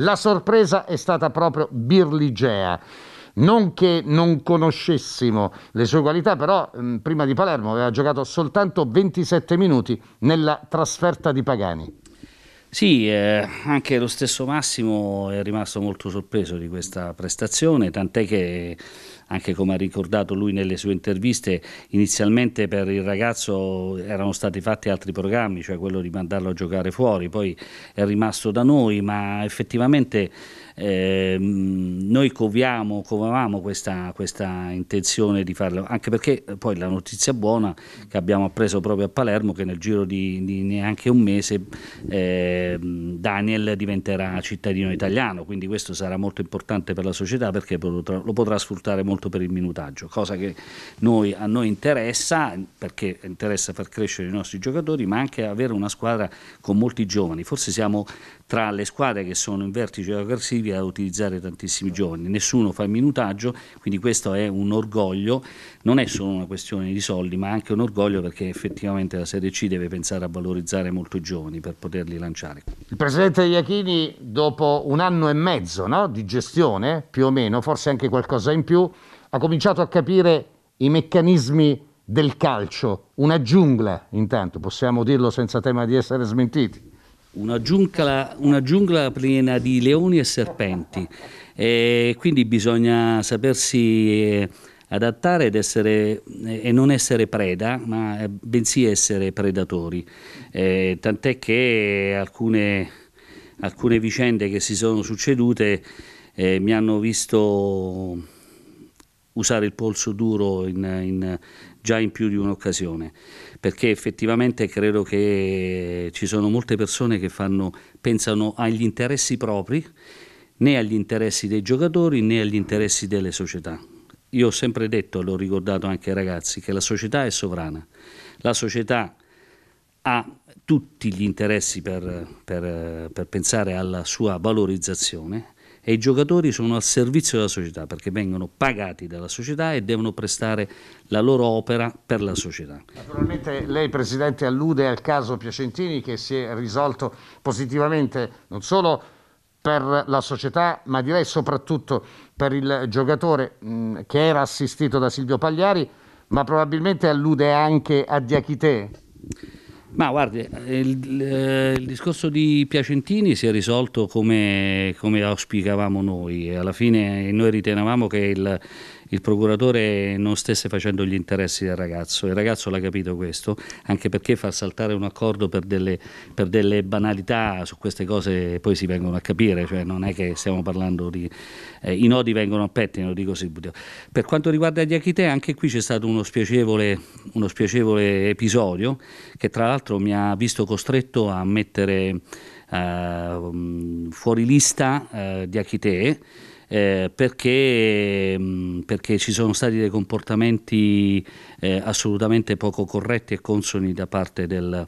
La sorpresa è stata proprio Birligea. Non che non conoscessimo le sue qualità, però mm, prima di Palermo aveva giocato soltanto 27 minuti nella trasferta di Pagani. Sì, eh, anche lo stesso Massimo è rimasto molto sorpreso di questa prestazione, tant'è che anche come ha ricordato lui nelle sue interviste, inizialmente per il ragazzo erano stati fatti altri programmi, cioè quello di mandarlo a giocare fuori, poi è rimasto da noi, ma effettivamente Ehm, noi coviamo, covavamo questa, questa, intenzione di farlo, anche perché eh, poi la notizia buona che abbiamo appreso proprio a Palermo che nel giro di, di neanche un mese eh, Daniel diventerà cittadino italiano, quindi questo sarà molto importante per la società perché potrà, lo potrà sfruttare molto per il minutaggio, cosa che noi, a noi interessa perché interessa far crescere i nostri giocatori, ma anche avere una squadra con molti giovani, forse siamo tra le squadre che sono in vertice aggressivi classifica a utilizzare tantissimi giovani, nessuno fa il minutaggio, quindi questo è un orgoglio, non è solo una questione di soldi ma anche un orgoglio perché effettivamente la Serie C deve pensare a valorizzare molto i giovani per poterli lanciare. Il presidente Iachini dopo un anno e mezzo no, di gestione più o meno, forse anche qualcosa in più, ha cominciato a capire i meccanismi del calcio, una giungla intanto, possiamo dirlo senza tema di essere smentiti una giungla, una giungla piena di leoni e serpenti e quindi bisogna sapersi eh, adattare ed essere, eh, e non essere preda, ma eh, bensì essere predatori. Eh, tant'è che alcune, alcune, vicende che si sono succedute eh, mi hanno visto usare il polso duro in, in, già in più di un'occasione, perché effettivamente credo che ci sono molte persone che fanno, pensano agli interessi propri, né agli interessi dei giocatori né agli interessi delle società. Io ho sempre detto, l'ho ricordato anche ai ragazzi, che la società è sovrana, la società ha tutti gli interessi per, per, per pensare alla sua valorizzazione e i giocatori sono al servizio della società perché vengono pagati dalla società e devono prestare la loro opera per la società. Naturalmente lei Presidente allude al caso Piacentini che si è risolto positivamente non solo per la società ma direi soprattutto per il giocatore mh, mm, che era assistito da Silvio Pagliari ma probabilmente allude anche a Diachite. Ma guardi, il, eh, il, discorso di Piacentini si è risolto come, come auspicavamo noi. Alla fine noi ritenevamo che il, il procuratore non stesse facendo gli interessi del ragazzo. Il ragazzo l'ha capito questo, anche perché far saltare un accordo per delle, per delle banalità su queste cose poi si vengono a capire, cioè non è che stiamo parlando di... Eh, I nodi vengono a pettine, lo dico subito. Per quanto riguarda gli Achitè, anche qui c'è stato uno spiacevole, uno spiacevole episodio che tra l'altro mi ha visto costretto a mettere... Uh, fuori lista uh, eh, di Achitee eh, perché, mm, perché, ci sono stati dei comportamenti eh, assolutamente poco corretti e consoni da parte del,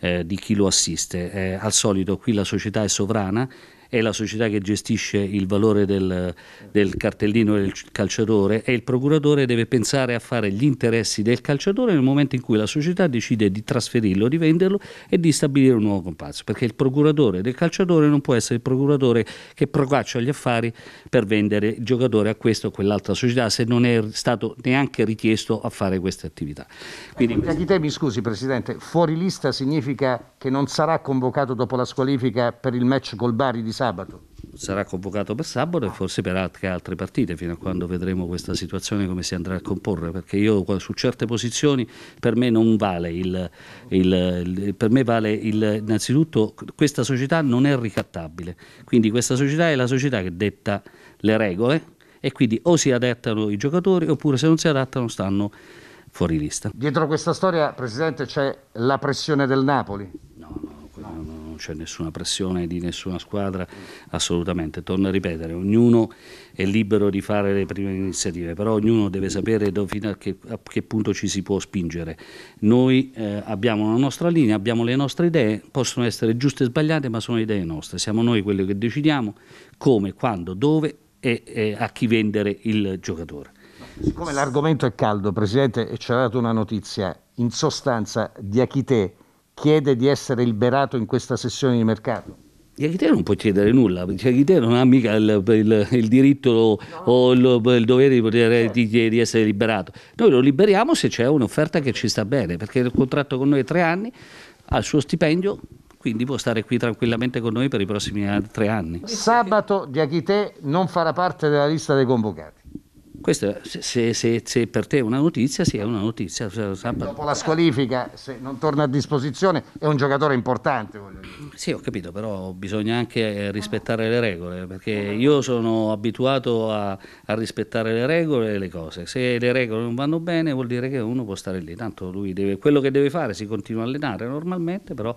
eh, di chi lo assiste. Eh, al solito qui la società è sovrana è la società che gestisce il valore del, del cartellino del calciatore e il procuratore deve pensare a fare gli interessi del calciatore nel momento in cui la società decide di trasferirlo, di venderlo e di stabilire un nuovo compasso, perché il procuratore del calciatore non può essere il procuratore che procaccia gli affari per vendere il giocatore a questa o quell'altra società se non è stato neanche richiesto a fare queste attività. Quindi, ecco, questo... temi, scusi Presidente, fuori lista significa che non sarà convocato dopo la squalifica per il match col Bari di San sabato. Sarà convocato per sabato e ah. forse per altre, altre partite, fino a quando vedremo questa situazione come si andrà a comporre, perché io su certe posizioni per me non vale il, il, il per me vale il, innanzitutto questa società non è ricattabile, quindi questa società è la società che detta le regole e quindi o si adattano i giocatori oppure se non si adattano stanno fuori lista. Dietro questa storia, Presidente, c'è la pressione del Napoli non c'è nessuna pressione di nessuna squadra, assolutamente. Torno a ripetere, ognuno è libero di fare le prime iniziative, però ognuno deve sapere do, fino a che, a che, punto ci si può spingere. Noi eh, abbiamo la nostra linea, abbiamo le nostre idee, possono essere giuste e sbagliate, ma sono idee nostre, siamo noi quelli che decidiamo come, quando, dove e, e a chi vendere il giocatore. Siccome l'argomento è caldo, Presidente, e ci ha dato una notizia, in sostanza di Achite chiede di essere liberato in questa sessione di mercato? Iachite non può chiedere nulla, Iachite non ha mica il, il, il diritto no. o il, il, dovere di, poter, di, di, essere liberato. Noi lo liberiamo se c'è un'offerta che ci sta bene, perché il contratto con noi è tre anni, ha il suo stipendio, quindi può stare qui tranquillamente con noi per i prossimi tre anni. Sabato Diachite non farà parte della lista dei convocati. Questo, se, se, se, per te è una notizia, sì, è una notizia. Cioè, Dopo la squalifica, se non torna a disposizione, è un giocatore importante. Voglio dire. Sì, ho capito, però bisogna anche eh, rispettare le regole, perché io sono abituato a, a, rispettare le regole e le cose. Se le regole non vanno bene vuol dire che uno può stare lì, tanto lui deve, quello che deve fare si continua a allenare normalmente, però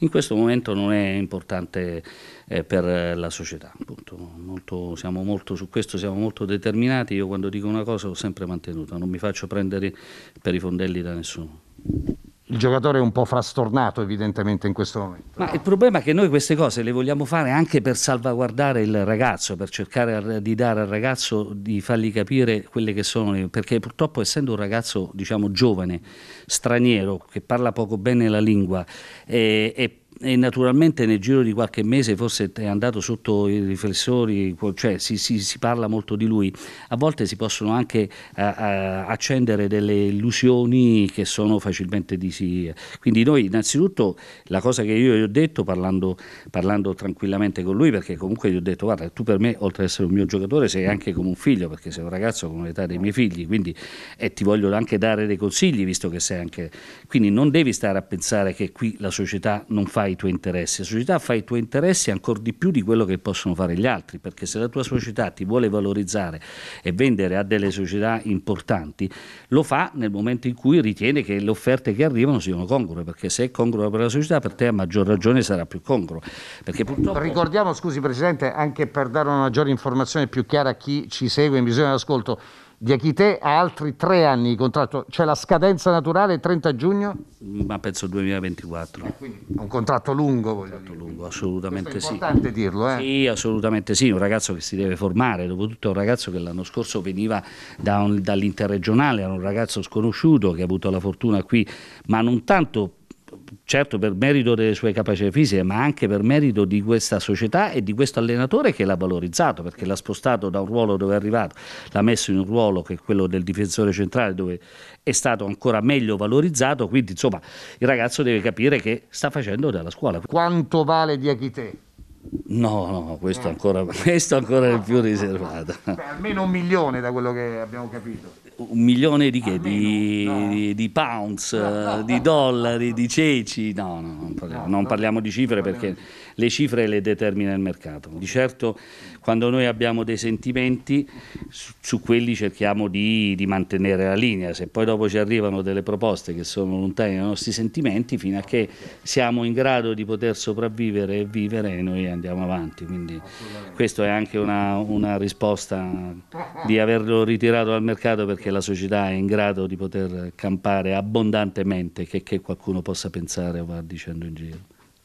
in questo momento non è importante eh, per la società. Appunto, Molto, molto, su questo siamo molto determinati, io quando dico una cosa l'ho sempre mantenuta, non mi faccio prendere per i fondelli da nessuno il giocatore è un po' frastornato evidentemente in questo momento. Ma il problema è che noi queste cose le vogliamo fare anche per salvaguardare il ragazzo, per cercare di dare al ragazzo, di fargli capire quelle che sono, perché purtroppo essendo un ragazzo diciamo giovane, straniero, che parla poco bene la lingua e, eh, e e naturalmente nel giro di qualche mese forse è andato sotto i riflessori, cioè si, si, si parla molto di lui, a volte si possono anche uh, uh, accendere delle illusioni che sono facilmente disi. Eh. Quindi noi innanzitutto la cosa che io gli ho detto parlando, parlando tranquillamente con lui, perché comunque gli ho detto guarda tu per me oltre ad essere un mio giocatore sei anche come un figlio, perché sei un ragazzo con l'età dei miei figli, quindi e ti voglio anche dare dei consigli visto che sei anche... Quindi non devi stare a pensare che qui la società non fa i tuoi interessi, la società fa i tuoi interessi ancora di più di quello che possono fare gli altri, perché se la tua società ti vuole valorizzare e vendere a delle società importanti, lo fa nel momento in cui ritiene che le offerte che arrivano siano congrue, perché se è congrua per la società per te a maggior ragione sarà più congruo. Purtroppo... Ricordiamo, scusi Presidente, anche per dare una maggiore informazione più chiara a chi ci segue in visione d'ascolto, Diachite ha altri tre anni di contratto, c'è la scadenza naturale il 30 giugno? Ma penso 2024. Eh, quindi un contratto lungo, voglio contratto lungo, assolutamente sì. È importante sì. dirlo, eh? Sì, assolutamente sì, un ragazzo che si deve formare, dopotutto è un ragazzo che l'anno scorso veniva da dall'interregionale, era un ragazzo sconosciuto che ha avuto la fortuna qui, ma non tanto certo per merito delle sue capacità fisiche, ma anche per merito di questa società e di questo allenatore che l'ha valorizzato, perché l'ha spostato da un ruolo dove è arrivato, l'ha messo in un ruolo che è quello del difensore centrale dove è stato ancora meglio valorizzato, quindi insomma il ragazzo deve capire che sta facendo della scuola. Quanto vale Diachite? No, no, questo ancora, questo ancora è più riservato. Beh, almeno un milione da quello che abbiamo capito un milione di che? Ah, di, no. di, di, pounds, no, no, di dollari, di ceci. No, no, non parliamo, non parliamo di cifre perché le cifre le determina il mercato. Di certo quando noi abbiamo dei sentimenti su, su quelli cerchiamo di, di, mantenere la linea, se poi dopo ci arrivano delle proposte che sono lontane dai nostri sentimenti fino a che siamo in grado di poter sopravvivere e vivere noi andiamo avanti, quindi questa è anche una, una risposta di averlo ritirato dal mercato perché la società è in grado di poter campare abbondantemente che, che qualcuno possa pensare o va dicendo in giro.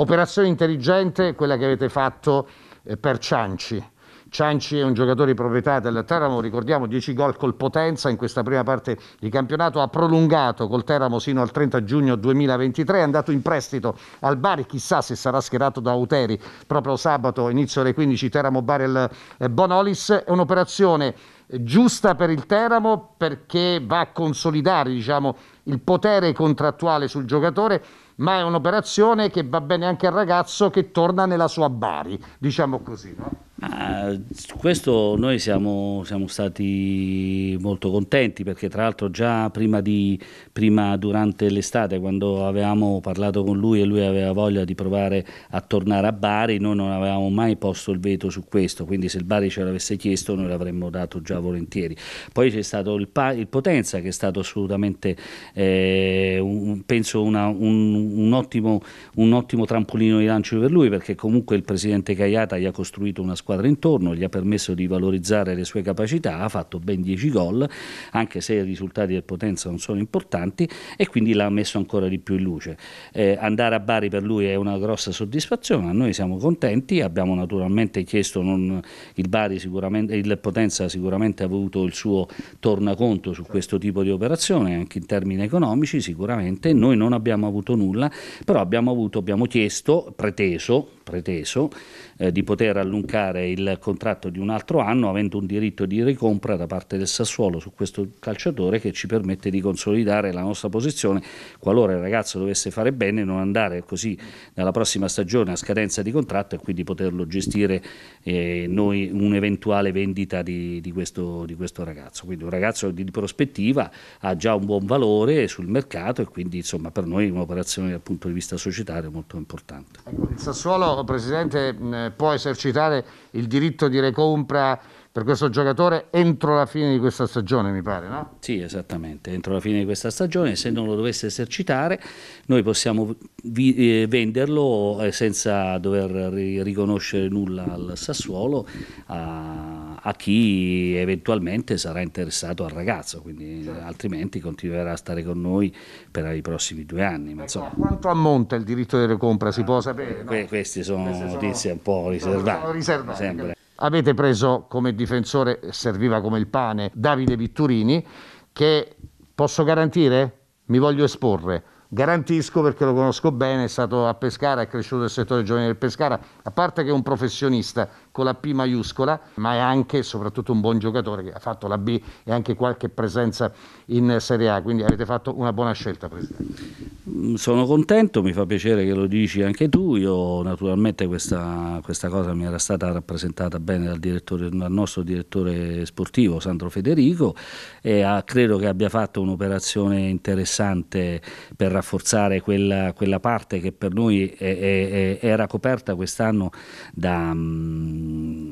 Operazione intelligente quella che avete fatto eh, per Cianci. Cianci è un giocatore di proprietà del Teramo, ricordiamo 10 gol col Potenza in questa prima parte di campionato, ha prolungato col Teramo sino al 30 giugno 2023, è andato in prestito al Bari, chissà se sarà schierato da Uteri proprio sabato inizio alle 15 Teramo Bari Barel eh, Bonolis, è un'operazione giusta per il Teramo perché va a consolidare diciamo, il potere contrattuale sul giocatore ma è un'operazione che va bene anche al ragazzo che torna nella sua Bari, diciamo così. No? Ma su questo noi siamo, siamo, stati molto contenti perché tra l'altro già prima, di, prima durante l'estate quando avevamo parlato con lui e lui aveva voglia di provare a tornare a Bari noi non avevamo mai posto il veto su questo quindi se il Bari ce l'avesse chiesto noi l'avremmo dato già volentieri. Poi c'è stato il, il, Potenza che è stato assolutamente eh, un, penso una, un, un, ottimo, un ottimo trampolino di lancio per lui perché comunque il presidente Caiata gli ha costruito una squadra squadra intorno, gli ha permesso di valorizzare le sue capacità, ha fatto ben 10 gol, anche se i risultati del Potenza non sono importanti e quindi l'ha messo ancora di più in luce. Eh, andare a Bari per lui è una grossa soddisfazione, noi siamo contenti, abbiamo naturalmente chiesto non, il, Bari sicuramente, il Potenza sicuramente ha avuto il suo tornaconto su questo tipo di operazione, anche in termini economici sicuramente, noi non abbiamo avuto nulla, però abbiamo, avuto, abbiamo chiesto, preteso, preteso eh, di poter allungare il contratto di un altro anno avendo un diritto di ricompra da parte del Sassuolo su questo calciatore che ci permette di consolidare la nostra posizione qualora il ragazzo dovesse fare bene non andare così nella prossima stagione a scadenza di contratto e quindi poterlo gestire eh, noi un'eventuale vendita di, di, questo, di questo ragazzo. Quindi un ragazzo di prospettiva ha già un buon valore sul mercato e quindi insomma per noi un'operazione dal punto di vista societario molto importante. Ecco, il Sassuolo Presidente, mm, può esercitare il diritto di recompra per questo giocatore entro la fine di questa stagione, mi pare, no? Sì, esattamente, entro la fine di questa stagione, se non lo dovesse esercitare, noi possiamo vi, eh, venderlo eh, senza dover ri riconoscere nulla al Sassuolo a, a, chi eventualmente sarà interessato al ragazzo, quindi certo. altrimenti continuerà a stare con noi per i prossimi due anni. Ma ecco, insomma. Quanto ammonta il diritto di recompra, si ah, può eh, sapere? Que Queste sono, queste sono notizie un po' riservate. Sono riservate Sempre. Avete preso come difensore, serviva come il pane, Davide Vitturini, che posso garantire? Mi voglio esporre. Garantisco perché lo conosco bene, è stato a Pescara, è cresciuto nel settore giovanile del Pescara, a parte che è un professionista con la P maiuscola, ma è anche e soprattutto un buon giocatore che ha fatto la B e anche qualche presenza in Serie A, quindi avete fatto una buona scelta Presidente. Mm, sono contento, mi fa piacere che lo dici anche tu, io naturalmente questa, questa cosa mi era stata rappresentata bene dal, direttore, dal nostro direttore sportivo Sandro Federico e ha, ah, credo che abbia fatto un'operazione interessante per rafforzare quella, quella parte che per noi è, è, era coperta quest'anno da... Mh, mm, eh,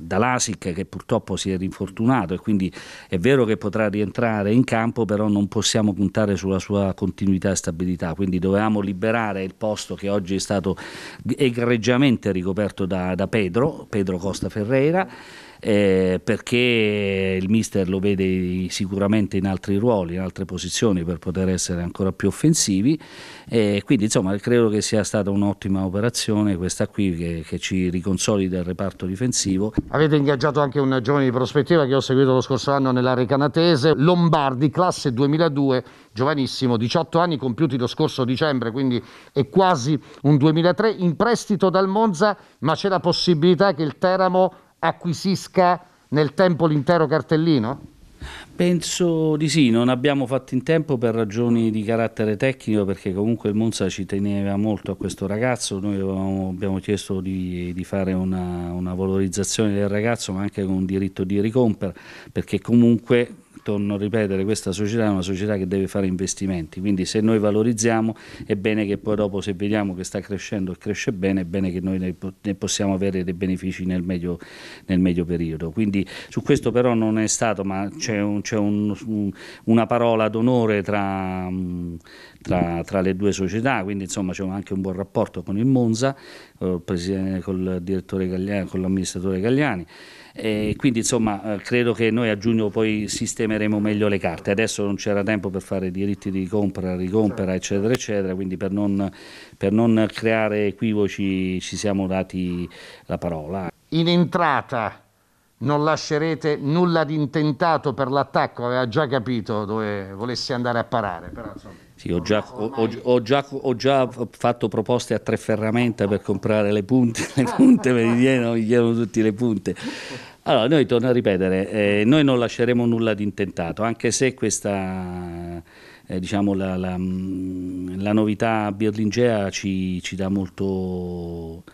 Dalasic che purtroppo si è rinfortunato e quindi è vero che potrà rientrare in campo, però non possiamo puntare sulla sua continuità e stabilità, quindi dovevamo liberare il posto che oggi è stato egregiamente ricoperto da, da Pedro, Pedro Costa Ferreira eh, perché il mister lo vede sicuramente in altri ruoli, in altre posizioni per poter essere ancora più offensivi. Eh, quindi insomma credo che sia stata un'ottima operazione questa qui che, che, ci riconsolida il reparto difensivo. Avete ingaggiato anche un giovane di prospettiva che ho seguito lo scorso anno nell'area canatese, Lombardi, classe 2002, giovanissimo, 18 anni compiuti lo scorso dicembre, quindi è quasi un 2003, in prestito dal Monza, ma c'è la possibilità che il Teramo acquisisca nel tempo l'intero cartellino? Penso di sì, non abbiamo fatto in tempo per ragioni di carattere tecnico perché comunque il Monza ci teneva molto a questo ragazzo, noi abbiamo chiesto di, di fare una, una, valorizzazione del ragazzo ma anche con un diritto di ricompera perché comunque torno a ripetere, questa società è una società che deve fare investimenti, quindi se noi valorizziamo è bene che poi dopo se vediamo che sta crescendo e cresce bene, è bene che noi ne, possiamo avere dei benefici nel medio, nel medio periodo. Quindi su questo però non è stato, ma c'è un, un, un, una parola d'onore tra, tra, tra, le due società, quindi insomma c'è anche un buon rapporto con il Monza, col, col direttore Gagliani, con l'amministratore Gagliani. E quindi insomma eh, credo che noi a giugno poi sistemeremo meglio le carte. Adesso non c'era tempo per fare diritti di compra, ricompra, certo. eccetera, eccetera, quindi per non, per non creare equivoci ci siamo dati la parola. In entrata non lascerete nulla di intentato per l'attacco, aveva già capito dove volesse andare a parare. Però, insomma. Sì, ho già, ho, ho, già, ho già, fatto proposte a tre ferramenta per comprare le punte, le ah. punte mi chiedono, tutte le punte. Allora, noi torno a ripetere, eh, noi non lasceremo nulla di intentato, anche se questa, eh, diciamo, la, la, mm, la, novità birlingea ci, ci dà molto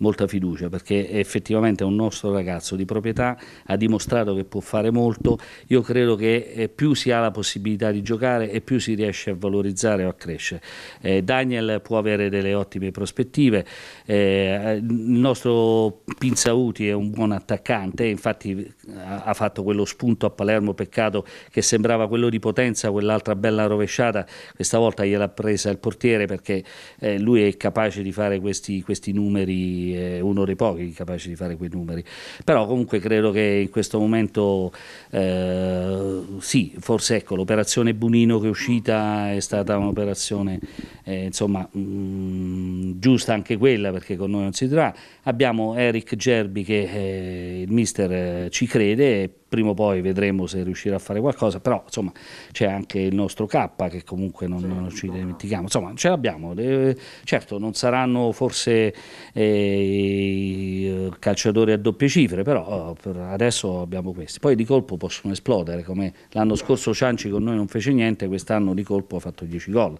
molta fiducia perché effettivamente è un nostro ragazzo di proprietà, ha dimostrato che può fare molto, io credo che eh, più si ha la possibilità di giocare e più si riesce a valorizzare o a crescere. Eh, Daniel può avere delle ottime prospettive, eh, il nostro Pinzauti è un buon attaccante, infatti eh, ha fatto quello spunto a Palermo, peccato che sembrava quello di Potenza, quell'altra bella rovesciata, questa volta gliel'ha presa il portiere perché eh, lui è capace di fare questi, questi numeri è uno dei pochi capaci di fare quei numeri, però comunque credo che in questo momento eh, sì, forse ecco l'operazione Bunino che è uscita è stata un'operazione eh, insomma mh, mm, giusta anche quella perché con noi non si trova. Abbiamo Eric Gerbi che eh, il mister eh, ci crede e prima o poi vedremo se riuscirà a fare qualcosa, però insomma c'è anche il nostro K che comunque non, non ci dimentichiamo, insomma ce l'abbiamo, eh, certo non saranno forse eh, calciatori a doppie cifre, però oh, per adesso abbiamo questi, poi di colpo possono esplodere, come l'anno scorso Cianci con noi non fece niente, quest'anno di colpo ha fatto 10 gol,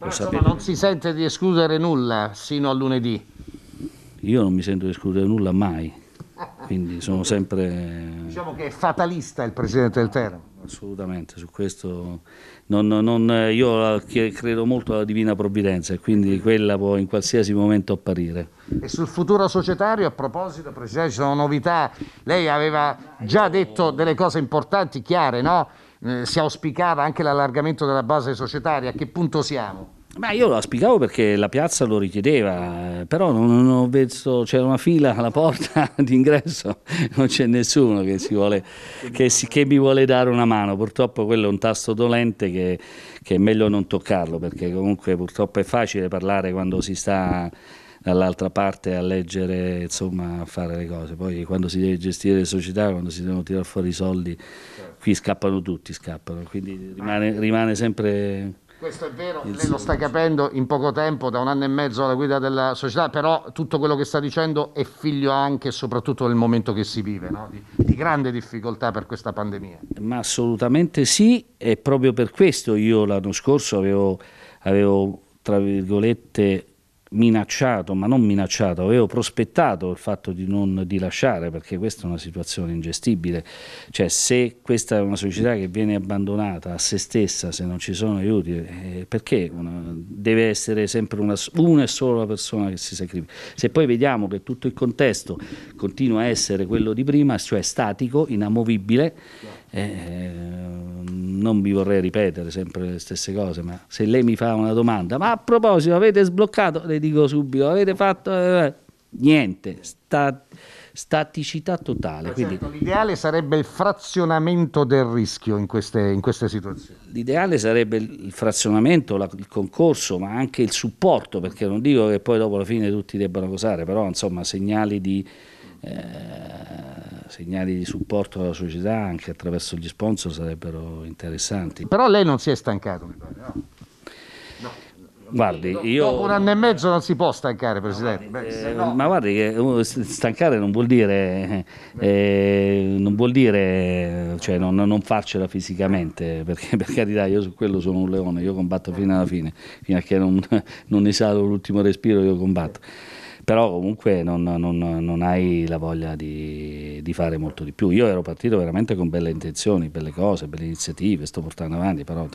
lo sapete non si sente di escludere nulla sino a lunedì? Io non mi sento di escludere nulla mai, quindi sono sempre... Diciamo che è fatalista il Presidente del Teramo. Assolutamente, su questo non, non, io credo molto alla divina provvidenza e quindi quella può in qualsiasi momento apparire. E sul futuro societario, a proposito, Presidente, ci sono novità. Lei aveva già detto delle cose importanti, chiare, no? Eh, si auspicava anche l'allargamento della base societaria. A che punto siamo? Ma io lo aspicavo perché la piazza lo richiedeva, però non, ho visto, c'era una fila alla porta d'ingresso, non c'è nessuno che, vuole, che, si, che, mi vuole dare una mano. Purtroppo quello è un tasto dolente che, che è meglio non toccarlo, perché comunque purtroppo è facile parlare quando si sta dall'altra parte a leggere, insomma, a fare le cose. Poi quando si deve gestire le società, quando si devono tirare fuori i soldi, qui scappano tutti, scappano, quindi rimane, rimane sempre questo è vero, lei lo sta capendo in poco tempo, da un anno e mezzo alla guida della società, però tutto quello che sta dicendo è figlio anche e soprattutto del momento che si vive, no? di, di, grande difficoltà per questa pandemia. Ma assolutamente sì, e proprio per questo io l'anno scorso avevo, avevo tra virgolette, minacciato, ma non minacciato, avevo prospettato il fatto di non lasciare, perché questa è una situazione ingestibile, cioè se questa è una società che viene abbandonata a se stessa, se non ci sono aiuti, eh, perché una, deve essere sempre una, una e sola persona che si sacrifica? Se poi vediamo che tutto il contesto continua a essere quello di prima, cioè statico, inamovibile, eh, eh, non vi vorrei ripetere sempre le stesse cose, ma se lei mi fa una domanda, ma a proposito avete sbloccato, le dico subito, avete fatto eh, niente, sta, staticità totale. Eh, quindi, certo, l'ideale sarebbe il frazionamento del rischio in queste, in queste situazioni. L'ideale sarebbe il frazionamento, la, il concorso, ma anche il supporto, perché non dico che poi dopo la fine tutti debbano cosare, però insomma segnali di... Eh, segnali di supporto alla società anche attraverso gli sponsor sarebbero interessanti. Però lei non si è stancato, mi pare, no? Guardi, io... Dopo un anno e mezzo non si può stancare, Presidente. Ma guardi, Beh, eh, no... ma guardi uh, stancare non vuol dire, eh, non, vuol dire cioè, non, non, farcela fisicamente, perché per carità io su quello sono un leone, io combatto fino alla fine, fino a che non, non ne salo l'ultimo respiro io combatto però comunque non, non, non hai la voglia di, di, fare molto di più. Io ero partito veramente con belle intenzioni, belle cose, belle iniziative, sto portando avanti, però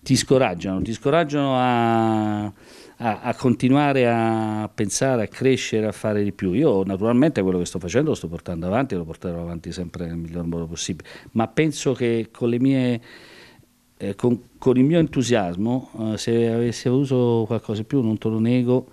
ti scoraggiano, ti scoraggiano a, a, a, continuare a pensare, a crescere, a fare di più. Io naturalmente quello che sto facendo lo sto portando avanti, lo porterò avanti sempre nel miglior modo possibile, ma penso che con le mie... Eh, con, con, il mio entusiasmo, eh, se avessi avuto qualcosa di più, non te lo nego,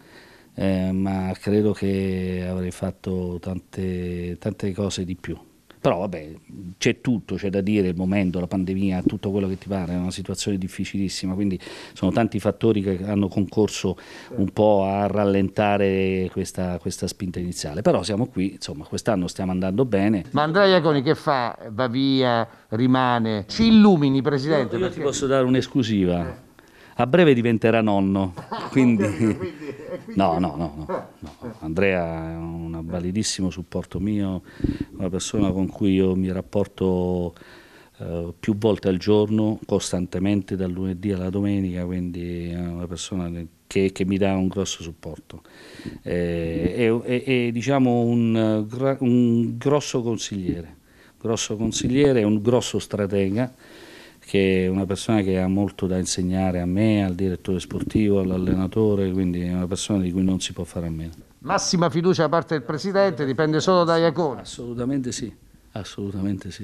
eh, ma credo che avrei fatto tante, tante cose di più. Però vabbè, c'è tutto, c'è da dire, il momento, la pandemia, tutto quello che ti pare, è una situazione difficilissima, quindi sono tanti fattori che hanno concorso un po' a rallentare questa, questa spinta iniziale. Però siamo qui, insomma, quest'anno stiamo andando bene. Ma Andrea Iaconi che fa? Va via, rimane? Ci illumini, Presidente? Io, io perché... ti posso dare un'esclusiva. A breve diventerà nonno, quindi... Eh, no, no, no, eh. no, Andrea è un validissimo supporto mio, una persona con cui io mi rapporto eh, più volte al giorno, costantemente dal lunedì alla domenica, quindi è una persona che, che mi dà un grosso supporto. Eh, diciamo un, un grosso consigliere, grosso consigliere, un grosso stratega che è una persona che ha molto da insegnare a me, al direttore sportivo, all'allenatore, quindi è una persona di cui non si può fare a meno. Massima fiducia da parte del Presidente, dipende solo da Iacone? Assolutamente sì, assolutamente sì.